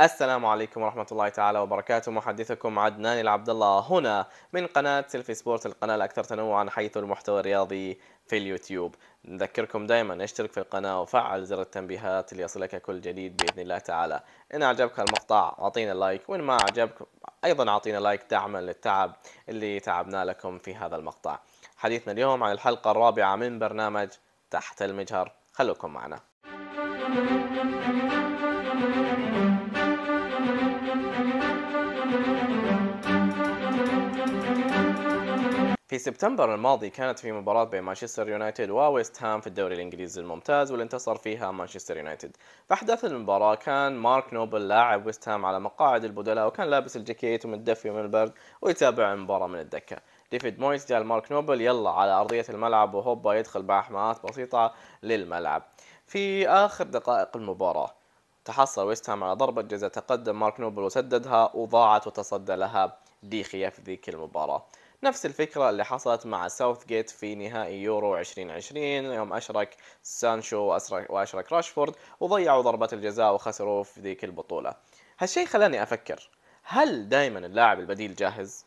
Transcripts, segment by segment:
السلام عليكم ورحمة الله تعالى وبركاته محدثكم عدنان العبد الله هنا من قناة سيلفي سبورت القناة الأكثر تنوعا حيث المحتوى الرياضي في اليوتيوب نذكركم دائما اشترك في القناة وفعل زر التنبيهات ليصلك كل جديد بإذن الله تعالى إن أعجبك المقطع أعطينا لايك وإن ما أعجبك أيضا أعطينا لايك دعما للتعب اللي تعبنا لكم في هذا المقطع حديثنا اليوم عن الحلقة الرابعة من برنامج تحت المجهر خلوكم معنا في سبتمبر الماضي كانت في مباراة بين مانشستر يونايتد وويست هام في الدوري الانجليزي الممتاز واللي انتصر فيها مانشستر يونايتد. فاحداث المباراة كان مارك نوبل لاعب ويست هام على مقاعد البدلاء وكان لابس الجاكيت ومتدفي من البرد ويتابع المباراة من الدكة. ديفيد مويس جاء لمارك نوبل يلا على ارضية الملعب وهوبا يدخل بأحماءات بسيطة للملعب. في اخر دقائق المباراة تحصل ويست هام على ضربة جزاء تقدم مارك نوبل وسددها وضاعت وتصدى لها ديخيا في ذيك المباراة. نفس الفكرة اللي حصلت مع ساوث جيت في نهائي يورو 2020 يوم أشرك سانشو وأشرك, راشفورد وضيعوا ضربة الجزاء وخسروا في ذيك البطولة هالشيء خلاني أفكر هل دائما اللاعب البديل جاهز؟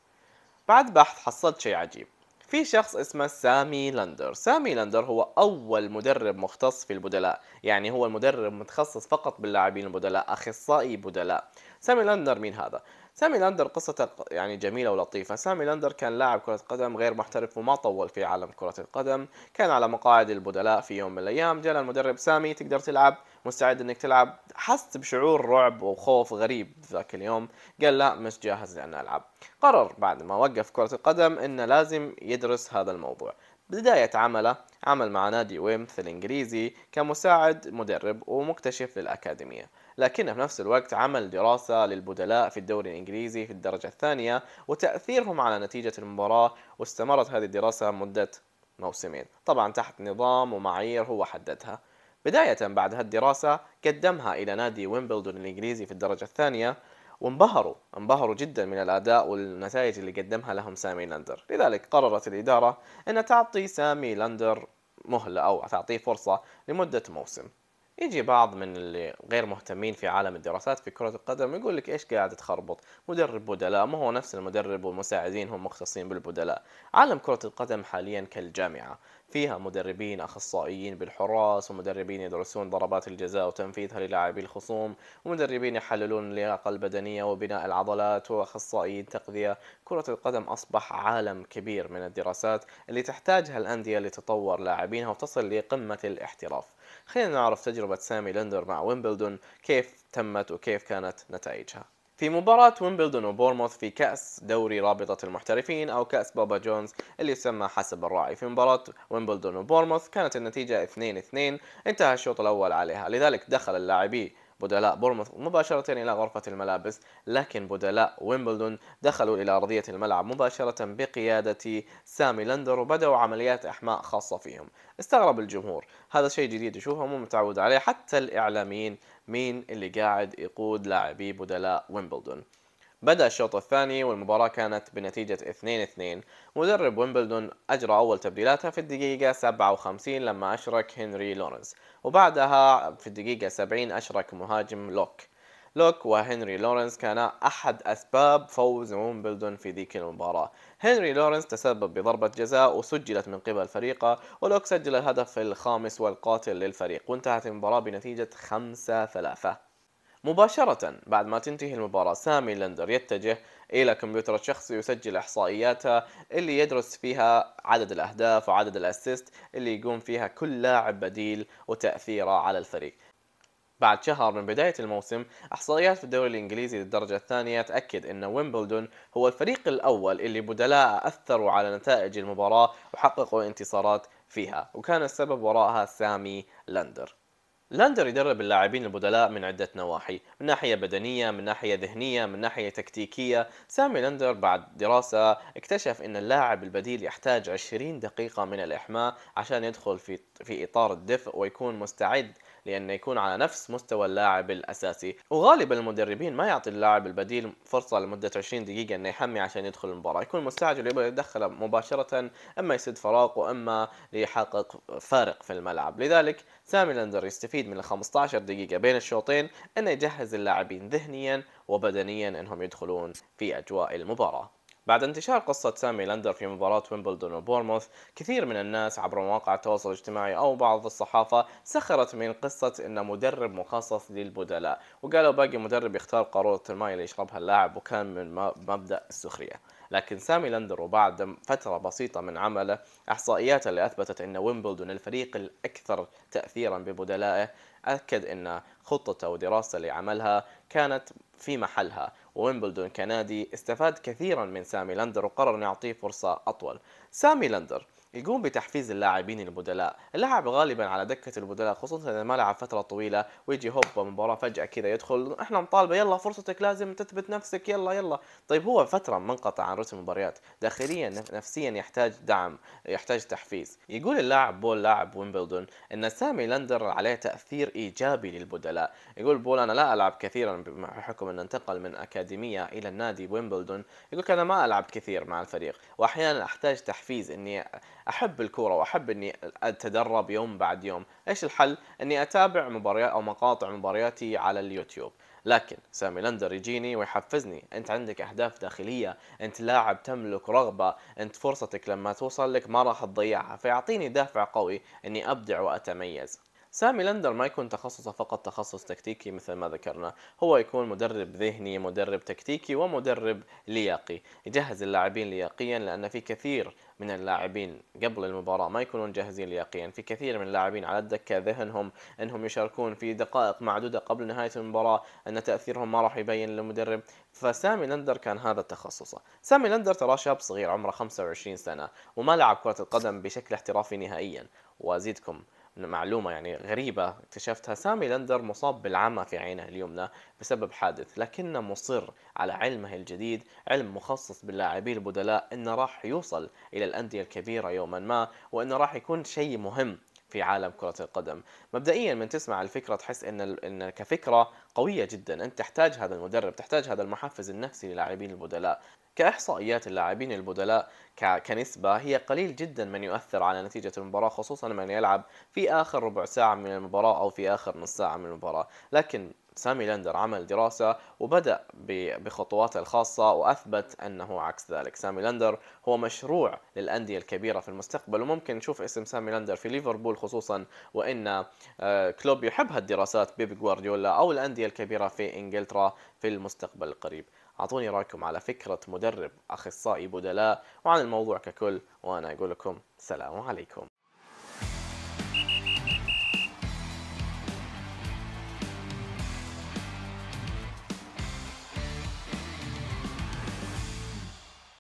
بعد بحث حصلت شيء عجيب في شخص اسمه سامي لاندر سامي لاندر هو أول مدرب مختص في البدلاء يعني هو المدرب متخصص فقط باللاعبين البدلاء أخصائي بدلاء سامي لاندر مين هذا؟ سامي لاندر قصة يعني جميلة ولطيفة سامي لاندر كان لاعب كرة قدم غير محترف وما طول في عالم كرة القدم كان على مقاعد البدلاء في يوم من الأيام جاء المدرب سامي تقدر تلعب مستعد انك تلعب حست بشعور رعب وخوف غريب ذاك اليوم قال لا مش جاهز لأن ألعب قرر بعد ما وقف كرة القدم انه لازم يدرس هذا الموضوع بداية عمله عمل مع نادي ويمث الإنجليزي كمساعد مدرب ومكتشف للأكاديمية لكنه في نفس الوقت عمل دراسة للبدلاء في الدوري الإنجليزي في الدرجة الثانية وتأثيرهم على نتيجة المباراة واستمرت هذه الدراسة مدة موسمين طبعا تحت نظام ومعايير هو حددها بداية بعد هالدراسة قدمها إلى نادي ويمبلدون الإنجليزي في الدرجة الثانية وانبهروا انبهروا جدا من الاداء والنتائج اللي قدمها لهم سامي لاندر لذلك قررت الاداره ان تعطي سامي لاندر مهله او تعطيه فرصه لمده موسم يجي بعض من اللي غير مهتمين في عالم الدراسات في كرة القدم يقول لك ايش قاعد تخربط مدرب بدلاء ما هو نفس المدرب والمساعدين هم مختصين بالبدلاء عالم كرة القدم حاليا كالجامعة فيها مدربين اخصائيين بالحراس ومدربين يدرسون ضربات الجزاء وتنفيذها للاعبي الخصوم ومدربين يحللون اللياقه البدنيه وبناء العضلات واخصائيين تغذيه كره القدم اصبح عالم كبير من الدراسات اللي تحتاجها الانديه لتطور لاعبينها وتصل لقمه الاحتراف خلينا نعرف تجربه سامي لندر مع ويمبلدون كيف تمت وكيف كانت نتائجها في مباراة ويمبلدون وبورموث في كأس دوري رابطة المحترفين أو كأس بابا جونز اللي يسمى حسب الراعي في مباراة ويمبلدون وبورموث كانت النتيجة 2-2 انتهى الشوط الأول عليها لذلك دخل اللاعبي بدلاء بورموث مباشرة إلى غرفة الملابس لكن بدلاء ويمبلدون دخلوا إلى أرضية الملعب مباشرة بقيادة سامي لندر وبدأوا عمليات إحماء خاصة فيهم استغرب الجمهور هذا شيء جديد يشوفه مو متعود عليه حتى الإعلاميين مين اللي قاعد يقود لاعبي بدلاء ويمبلدون بدأ الشوط الثاني والمباراة كانت بنتيجة 2-2 مدرب ويمبلدون أجرى أول تبديلاتها في الدقيقة 57 لما أشرك هنري لورنس وبعدها في الدقيقة 70 أشرك مهاجم لوك لوك وهنري لورنس كانا أحد أسباب فوز ويمبلدون في ذيك المباراة هنري لورنس تسبب بضربة جزاء وسجلت من قبل فريقه ولوك سجل الهدف الخامس والقاتل للفريق وانتهت المباراة بنتيجة 5-3 مباشرة بعد ما تنتهي المباراة سامي لندر يتجه إلى كمبيوتر الشخصي يسجل إحصائياته اللي يدرس فيها عدد الأهداف وعدد الأسيست اللي يقوم فيها كل لاعب بديل وتأثيره على الفريق بعد شهر من بداية الموسم إحصائيات في الدوري الإنجليزي للدرجة الثانية تأكد أن ويمبلدون هو الفريق الأول اللي بدلاء أثروا على نتائج المباراة وحققوا انتصارات فيها وكان السبب وراءها سامي لندر لاندر يدرب اللاعبين البدلاء من عدة نواحي من ناحية بدنية من ناحية ذهنية من ناحية تكتيكية سامي لاندر بعد دراسة اكتشف ان اللاعب البديل يحتاج 20 دقيقة من الإحماء عشان يدخل في, في إطار الدفء ويكون مستعد لأنه يكون على نفس مستوى اللاعب الأساسي وغالبا المدربين ما يعطي اللاعب البديل فرصة لمدة 20 دقيقة أنه يحمي عشان يدخل المباراة يكون مستعجل يبغى يدخل مباشرة أما يسد فراغ وأما ليحقق فارق في الملعب لذلك سامي لندر يستفيد من ال 15 دقيقة بين الشوطين أنه يجهز اللاعبين ذهنيا وبدنيا أنهم يدخلون في أجواء المباراة بعد انتشار قصة سامي لندر في مباراة ويمبلدون وبورموث كثير من الناس عبر مواقع التواصل الاجتماعي أو بعض الصحافة سخرت من قصة أن مدرب مخصص للبدلاء وقالوا باقي مدرب يختار قارورة الماء اللي يشربها اللاعب وكان من مبدأ السخرية لكن سامي لندرو بعد فترة بسيطة من عمله إحصائيات اللي أثبتت أن ويمبلدون الفريق الأكثر تأثيرا ببدلائه أكد أن خطته ودراسته اللي عملها كانت في محلها ويمبلدون كنادي استفاد كثيرا من سامي لندر وقرر أن يعطيه فرصة أطول سامي لندر يقوم بتحفيز اللاعبين البدلاء، اللاعب غالبا على دكة البدلاء خصوصا اذا ما لعب فترة طويلة ويجي هوب مباراة فجأة كذا يدخل احنا مطالبة يلا فرصتك لازم تثبت نفسك يلا يلا، طيب هو فترة منقطع عن رتم المباريات، داخليا نفسيا يحتاج دعم، يحتاج تحفيز، يقول اللاعب بول لاعب ويمبلدون ان سامي لندر عليه تأثير ايجابي للبدلاء، يقول بول انا لا العب كثيرا بحكم ان انتقل من اكاديمية الى النادي ويمبلدون، يقول انا ما العب كثير مع الفريق، واحيانا احتاج تحفيز اني احب الكوره واحب اني اتدرب يوم بعد يوم ايش الحل اني اتابع مباريات او مقاطع مبارياتي على اليوتيوب لكن سامي لندر يجيني ويحفزني انت عندك اهداف داخليه انت لاعب تملك رغبه انت فرصتك لما توصل لك ما راح تضيعها فيعطيني دافع قوي اني ابدع واتميز سامي لندر ما يكون تخصصه فقط تخصص تكتيكي مثل ما ذكرنا هو يكون مدرب ذهني مدرب تكتيكي ومدرب لياقي يجهز اللاعبين لياقيا لأن في كثير من اللاعبين قبل المباراة ما يكونون جاهزين لياقيا في كثير من اللاعبين على الدكة ذهنهم أنهم يشاركون في دقائق معدودة قبل نهاية المباراة أن تأثيرهم ما راح يبين للمدرب فسامي لندر كان هذا تخصصه سامي لندر ترى شاب صغير عمره 25 سنة وما لعب كرة القدم بشكل احترافي نهائيا وأزيدكم معلومة يعني غريبة اكتشفتها سامي لندر مصاب بالعمى في عينه اليمنى بسبب حادث لكنه مصر على علمه الجديد علم مخصص باللاعبين البدلاء انه راح يوصل الى الاندية الكبيرة يوما ما وانه راح يكون شيء مهم في عالم كرة القدم مبدئيا من تسمع الفكرة تحس ان, إن كفكرة قوية جدا انت تحتاج هذا المدرب تحتاج هذا المحفز النفسي للاعبين البدلاء كإحصائيات اللاعبين البدلاء كنسبة هي قليل جدا من يؤثر على نتيجة المباراة خصوصا من يلعب في آخر ربع ساعة من المباراة أو في آخر نص ساعة من المباراة لكن سامي لندر عمل دراسة وبدأ بخطواته الخاصة وأثبت أنه عكس ذلك سامي لندر هو مشروع للأندية الكبيرة في المستقبل وممكن نشوف اسم سامي لندر في ليفربول خصوصا وإن آه، كلوب يحب هالدراسات بيب جوارديولا أو الأندية الكبيرة في إنجلترا في المستقبل القريب اعطوني رايكم على فكره مدرب اخصائي بدلاء وعن الموضوع ككل وانا اقول لكم سلام عليكم